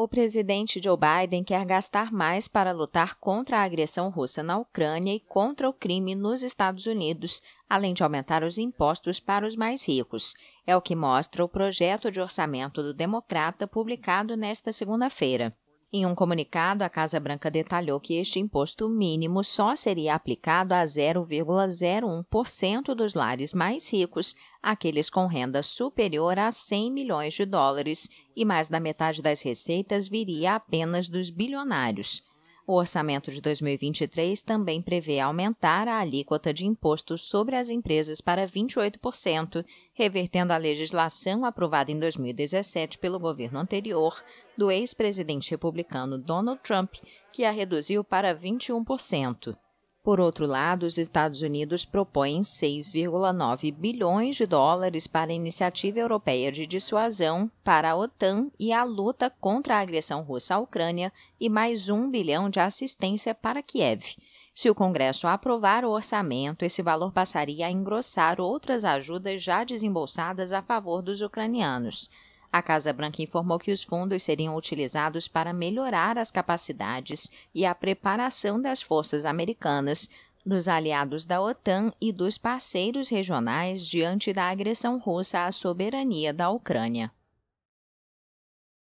o presidente Joe Biden quer gastar mais para lutar contra a agressão russa na Ucrânia e contra o crime nos Estados Unidos, além de aumentar os impostos para os mais ricos. É o que mostra o projeto de orçamento do Democrata publicado nesta segunda-feira. Em um comunicado, a Casa Branca detalhou que este imposto mínimo só seria aplicado a 0,01% dos lares mais ricos, aqueles com renda superior a 100 milhões de dólares, e mais da metade das receitas viria apenas dos bilionários. O orçamento de 2023 também prevê aumentar a alíquota de impostos sobre as empresas para 28%, revertendo a legislação aprovada em 2017 pelo governo anterior do ex-presidente republicano Donald Trump, que a reduziu para 21%. Por outro lado, os Estados Unidos propõem 6,9 bilhões de dólares para a Iniciativa Europeia de Dissuasão, para a OTAN e a luta contra a agressão russa à Ucrânia e mais 1 bilhão de assistência para Kiev. Se o Congresso aprovar o orçamento, esse valor passaria a engrossar outras ajudas já desembolsadas a favor dos ucranianos. A Casa Branca informou que os fundos seriam utilizados para melhorar as capacidades e a preparação das forças americanas, dos aliados da OTAN e dos parceiros regionais diante da agressão russa à soberania da Ucrânia.